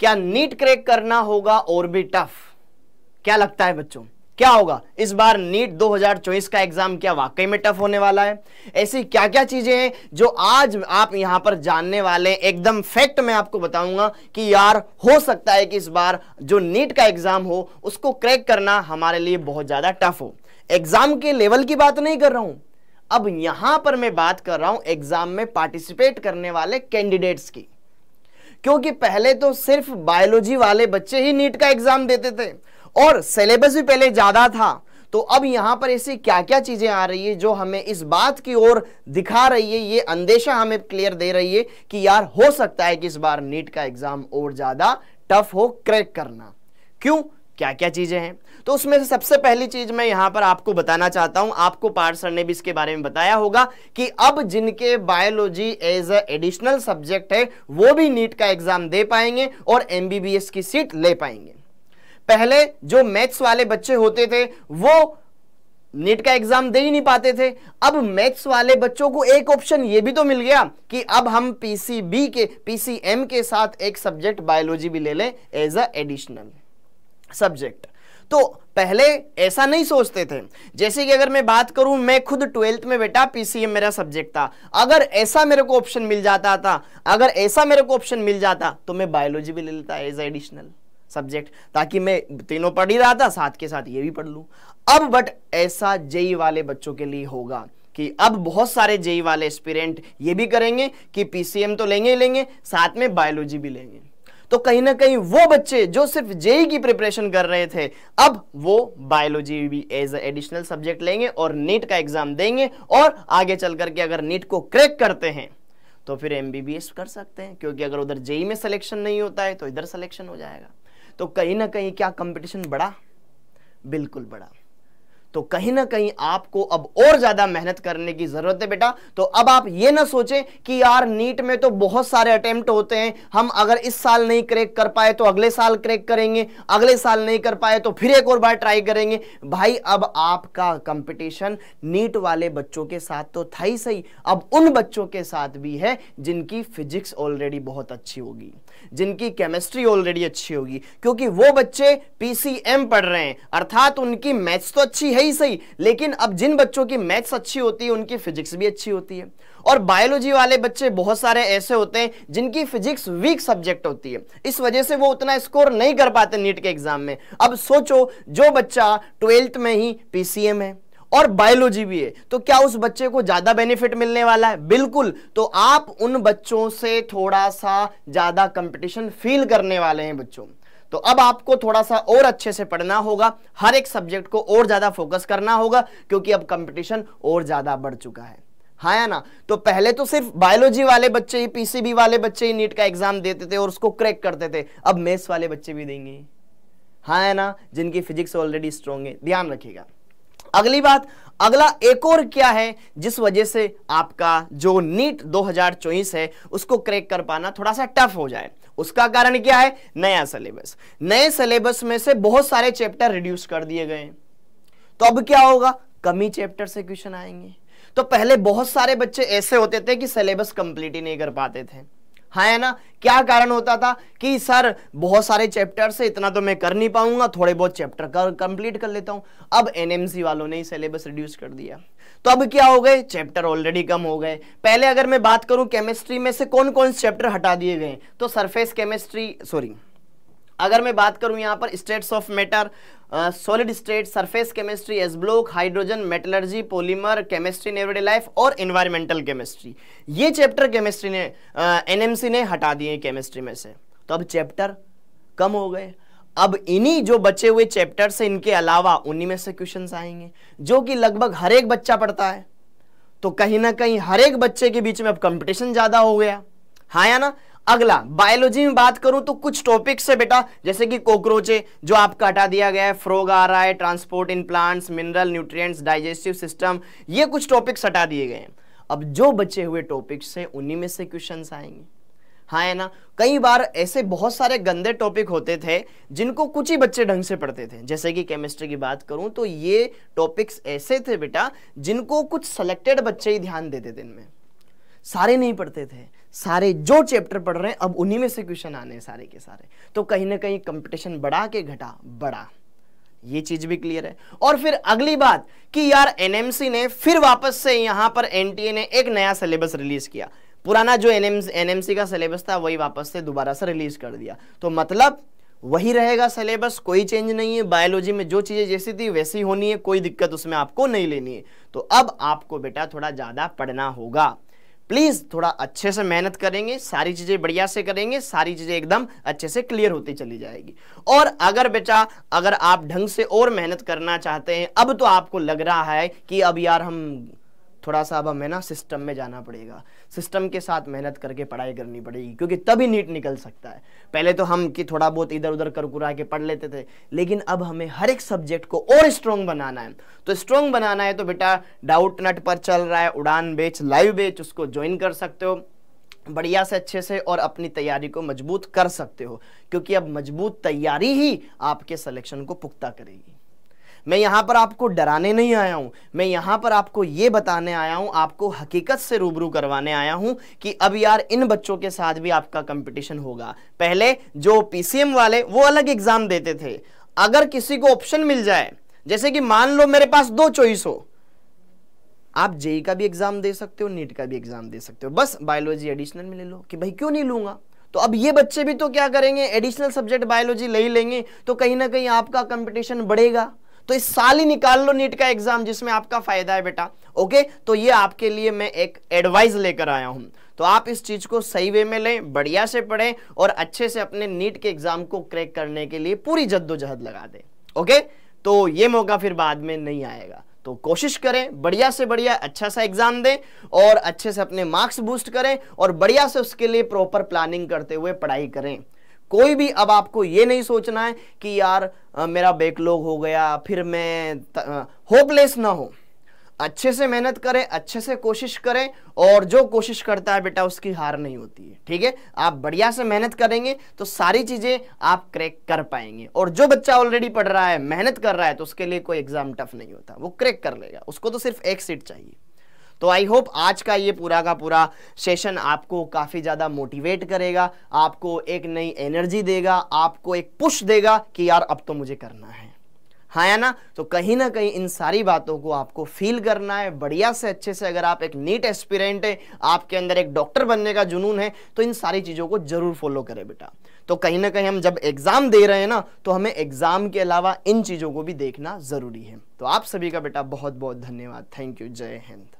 क्या NEET crack करना होगा और भी टफ क्या लगता है बच्चों क्या होगा इस बार नीट 2024 का एग्जाम क्या वाकई में टफ होने वाला है ऐसी क्या क्या चीजें हैं जो आज आप यहां पर जानने वाले एकदम फैक्ट मैं आपको बताऊंगा कि यार हो सकता है कि इस बार जो नीट का एग्जाम हो उसको क्रैक करना हमारे लिए बहुत ज्यादा टफ हो एग्जाम के लेवल की बात नहीं कर रहा हूं अब यहां पर मैं बात कर रहा हूं एग्जाम में पार्टिसिपेट करने वाले कैंडिडेट्स की क्योंकि पहले तो सिर्फ बायोलॉजी वाले बच्चे ही नीट का एग्जाम देते थे और सिलेबस भी पहले ज़्यादा था तो अब यहां पर ऐसी क्या क्या चीज़ें आ रही है जो हमें इस बात की ओर दिखा रही है ये अंदेशा हमें क्लियर दे रही है कि यार हो सकता है कि इस बार नीट का एग्ज़ाम और ज़्यादा टफ हो क्रैक करना क्यों क्या क्या चीज़ें हैं तो उसमें से सबसे पहली चीज़ मैं यहाँ पर आपको बताना चाहता हूँ आपको पार्सर सर ने भी इसके बारे में बताया होगा कि अब जिनके बायोलॉजी एज एडिशनल सब्जेक्ट है वो भी नीट का एग्ज़ाम दे पाएंगे और एम की सीट ले पाएंगे पहले जो मैथ्स वाले बच्चे होते थे वो नीट का एग्जाम दे ही नहीं पाते थे अब मैथ्स वाले बच्चों को एक ऑप्शन ये भी तो मिल गया कि अब हम पीसीबी के पीसीएम के साथ एक सब्जेक्ट बायोलॉजी भी ले लें एज अ एडिशनल सब्जेक्ट तो पहले ऐसा नहीं सोचते थे जैसे कि अगर मैं बात करूं मैं खुद ट्वेल्थ में बेटा पीसीएम मेरा सब्जेक्ट था अगर ऐसा मेरे को ऑप्शन मिल जाता था अगर ऐसा मेरे को ऑप्शन मिल जाता तो मैं बायोलॉजी भी ले लेता एज एडिशनल सब्जेक्ट ताकि मैं तीनों पढ़ ही रहा था साथ के साथ ये भी पढ़ लूँ अब बट ऐसा जेई वाले बच्चों के लिए होगा कि अब बहुत सारे जेई वाले एक्सपीरियंट ये भी करेंगे कि पी तो लेंगे ही लेंगे साथ में बायोलॉजी भी लेंगे तो कहीं ना कहीं वो बच्चे जो सिर्फ जेई की प्रिपरेशन कर रहे थे अब वो बायोलॉजी भी एज एडिशनल सब्जेक्ट लेंगे और नीट का एग्जाम देंगे और आगे चल करके अगर नीट को क्रैक करते हैं तो फिर एम कर सकते हैं क्योंकि अगर उधर जेई में सिलेक्शन नहीं होता है तो इधर सिलेक्शन हो जाएगा तो कहीं ना कहीं क्या कंपटीशन बढ़ा बिल्कुल बढ़ा तो कहीं ना कहीं आपको अब और ज्यादा मेहनत करने की जरूरत है बेटा तो अब आप ये ना सोचें कि यार नीट में तो बहुत सारे अटेम्प्ट होते हैं हम अगर इस साल नहीं क्रैक कर पाए तो अगले साल क्रैक करेंगे अगले साल नहीं कर पाए तो फिर एक और बार ट्राई करेंगे भाई अब आपका कंपटीशन नीट वाले बच्चों के साथ तो था ही सही अब उन बच्चों के साथ भी है जिनकी फिजिक्स ऑलरेडी बहुत अच्छी होगी जिनकी केमिस्ट्री ऑलरेडी अच्छी होगी क्योंकि वो बच्चे पीसीएम पढ़ रहे हैं अर्थात उनकी मैथ्स तो अच्छी है है ही सही लेकिन अब जिन बच्चों की मैथ्स अच्छी होती है उनकी फिजिक्स भी अच्छी होती है और बायोलॉजी वाले बच्चे बहुत सारे ऐसे होते हैं जिनकी फिजिक्स वीक सब्जेक्ट होती है इस वजह से वो उतना स्कोर नहीं कर पाते नीट के एग्जाम में अब सोचो जो बच्चा ट्वेल्थ में ही पीसीएम है और बायोलॉजी भी है तो क्या उस बच्चे को ज्यादा बेनिफिट मिलने वाला है बिल्कुल तो आप उन बच्चों से थोड़ा सा ज्यादा कंपटीशन फील करने वाले हैं बच्चों तो अब आपको थोड़ा सा और अच्छे से पढ़ना होगा हर एक सब्जेक्ट को और ज़्यादा फोकस करना होगा क्योंकि अब कंपटीशन और ज़्यादा बढ़ चुका है हाँ या ना तो पहले तो सिर्फ बायोलॉजी वाले बच्चे ही पीसीबी वाले बच्चे ही नीट का एग्जाम देते थे और उसको क्रैक करते थे अब मैथ्स वाले बच्चे भी देंगे हाँ है ना जिनकी फिजिक्स ऑलरेडी स्ट्रॉन्ग है ध्यान रखिएगा अगली बात अगला एक और क्या है जिस वजह से आपका जो नीट 2024 है उसको क्रैक कर पाना थोड़ा सा टफ हो जाए उसका कारण क्या है नया सिलेबस नए सिलेबस में से बहुत सारे चैप्टर रिड्यूस कर दिए गए तो अब क्या होगा कमी चैप्टर से क्वेश्चन आएंगे तो पहले बहुत सारे बच्चे ऐसे होते थे कि सिलेबस कंप्लीट ही नहीं कर पाते थे हाँ है ना क्या कारण होता था कि सर बहुत सारे चैप्टर से इतना तो मैं कर नहीं पाऊंगा थोड़े बहुत चैप्टर कर कंप्लीट कर लेता हूं अब एनएमसी वालों ने ही सिलेबस रिड्यूस कर दिया तो अब क्या हो गए चैप्टर ऑलरेडी कम हो गए पहले अगर मैं बात करूं केमिस्ट्री में से कौन कौन से चैप्टर हटा दिए गए तो सरफेस केमिस्ट्री सॉरी अगर मैं बात करूं यहाँ पर states of matter solid state surface chemistry S block hydrogen metallurgy polymer chemistry in everyday life और इन्वायरमेंटल केमिस्ट्री ये चैप्टर केमिस्ट्री ने एनएमसी ने हटा दिए केमिस्ट्री में से तो अब चैप्टर कम हो गए अब इन्हीं जो बचे हुए चैप्टर से इनके अलावा उन्हीं में से क्वेश्चन आएंगे जो कि लगभग हर एक बच्चा पढ़ता है तो कहीं ना कहीं हर एक बच्चे के बीच में अब कंपटीशन ज़्यादा हो गया हाँ या ना अगला बायोलॉजी में बात करूं तो कुछ टॉपिक से बेटा जैसे कि कॉकरोचे जो आपका हटा दिया गया है फ्रोग आ रहा है transport in plants mineral nutrients digestive system ये कुछ टॉपिक्स हटा दिए गए हैं अब जो बचे हुए टॉपिक्स हैं उन्हीं में से क्वेश्चंस आएंगे हाँ है ना कई बार ऐसे बहुत सारे गंदे टॉपिक होते थे जिनको कुछ ही बच्चे ढंग से पढ़ते थे जैसे कि केमिस्ट्री की बात करूं तो ये टॉपिक्स ऐसे थे बेटा जिनको कुछ सेलेक्टेड बच्चे ही ध्यान देते थे इनमें सारे नहीं पढ़ते थे सारे जो चैप्टर पढ़ रहे हैं अब उन्हीं में से क्वेश्चन आने हैं सारे के सारे तो कहीं ना कहीं कंपटीशन बढ़ा के घटा बढ़ा ये चीज भी क्लियर है और फिर अगली बात कि यार एनएमसी ने फिर वापस से यहां पर एनटीए ने एक नया सिलेबस रिलीज किया पुराना जो एन एम का सिलेबस था वही वापस से दोबारा से रिलीज कर दिया तो मतलब वही रहेगा सिलेबस कोई चेंज नहीं है बायोलॉजी में जो चीज़ें जैसी थी वैसी होनी है कोई दिक्कत उसमें आपको नहीं लेनी है तो अब आपको बेटा थोड़ा ज़्यादा पढ़ना होगा प्लीज़ थोड़ा अच्छे से मेहनत करेंगे सारी चीज़ें बढ़िया से करेंगे सारी चीज़ें एकदम अच्छे से क्लियर होती चली जाएगी और अगर बेटा अगर आप ढंग से और मेहनत करना चाहते हैं अब तो आपको लग रहा है कि अब यार हम थोड़ा सा अब हमें ना सिस्टम में जाना पड़ेगा सिस्टम के साथ मेहनत करके पढ़ाई करनी पड़ेगी क्योंकि तभी नीट निकल सकता है पहले तो हम कि थोड़ा बहुत इधर उधर करकुरा के पढ़ लेते थे लेकिन अब हमें हर एक सब्जेक्ट को और स्ट्रॉन्ग बनाना है तो स्ट्रॉन्ग बनाना है तो बेटा डाउट नट पर चल रहा है उड़ान बेच लाइव बेच उसको ज्वाइन कर सकते हो बढ़िया से अच्छे से और अपनी तैयारी को मजबूत कर सकते हो क्योंकि अब मजबूत तैयारी ही आपके सलेक्शन को पुख्ता करेगी मैं यहाँ पर आपको डराने नहीं आया हूँ मैं यहाँ पर आपको ये बताने आया हूँ आपको हकीकत से रूबरू करवाने आया हूँ कि अब यार इन बच्चों के साथ भी आपका कंपटीशन होगा पहले जो पीसीएम वाले वो अलग एग्ज़ाम देते थे अगर किसी को ऑप्शन मिल जाए जैसे कि मान लो मेरे पास दो चॉइस हो आप जेई का भी एग्ज़ाम दे सकते हो नीट का भी एग्ज़ाम दे सकते हो बस बायोलॉजी एडिशनल में ले लो कि भाई क्यों नहीं लूंगा तो अब ये बच्चे भी तो क्या करेंगे एडिशनल सब्जेक्ट बायोलॉजी ले ही लेंगे तो कहीं ना कहीं आपका कंपटीशन बढ़ेगा तो इस साल ही निकाल लो नीट का एग्जाम जिसमें आपका फायदा है बेटा ओके तो ये आपके लिए मैं एक एडवाइस लेकर आया हूं तो आप इस चीज को सही वे में लें बढ़िया से पढ़ें और अच्छे से अपने नीट के एग्जाम को क्रैक करने के लिए पूरी जद्दोजहद लगा दें ओके तो ये मौका फिर बाद में नहीं आएगा तो कोशिश करें बढ़िया से बढ़िया अच्छा सा एग्जाम दें और अच्छे से अपने मार्क्स बूस्ट करें और बढ़िया से उसके लिए प्रॉपर प्लानिंग करते हुए पढ़ाई करें कोई भी अब आपको ये नहीं सोचना है कि यार आ, मेरा बैकलॉग हो गया फिर मैं होपलेस ना हो अच्छे से मेहनत करें अच्छे से कोशिश करें और जो कोशिश करता है बेटा उसकी हार नहीं होती है ठीक है आप बढ़िया से मेहनत करेंगे तो सारी चीज़ें आप क्रैक कर पाएंगे और जो बच्चा ऑलरेडी पढ़ रहा है मेहनत कर रहा है तो उसके लिए कोई एग्ज़ाम टफ नहीं होता वो क्रैक कर लेगा उसको तो सिर्फ एक सीट चाहिए तो आई होप आज का ये पूरा का पूरा सेशन आपको काफ़ी ज़्यादा मोटिवेट करेगा आपको एक नई एनर्जी देगा आपको एक पुश देगा कि यार अब तो मुझे करना है हाँ या ना तो कहीं ना कहीं इन सारी बातों को आपको फील करना है बढ़िया से अच्छे से अगर आप एक नीट एस्पिरेंट है आपके अंदर एक डॉक्टर बनने का जुनून है तो इन सारी चीज़ों को ज़रूर फॉलो करें बेटा तो कहीं ना कहीं हम जब एग्ज़ाम दे रहे हैं ना तो हमें एग्ज़ाम के अलावा इन चीज़ों को भी देखना ज़रूरी है तो आप सभी का बेटा बहुत बहुत धन्यवाद थैंक यू जय हिंद